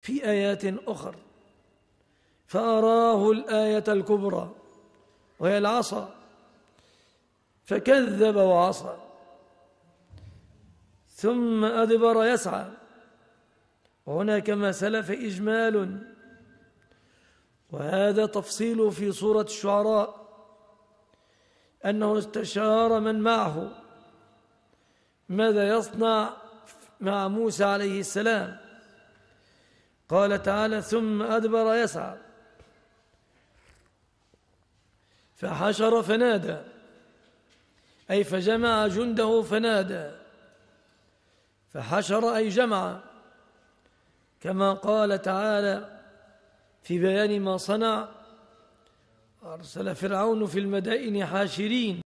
في ايات اخر فاراه الايه الكبرى وهي العصا فكذب وعصى ثم ادبر يسعى وهناك كما سلف اجمال وهذا تفصيل في سوره الشعراء انه استشار من معه ماذا يصنع مع موسى عليه السلام قال تعالى ثم أدبر يسعى فحشر فنادى أي فجمع جنده فنادى فحشر أي جمع كما قال تعالى في بيان ما صنع أرسل فرعون في المدائن حاشرين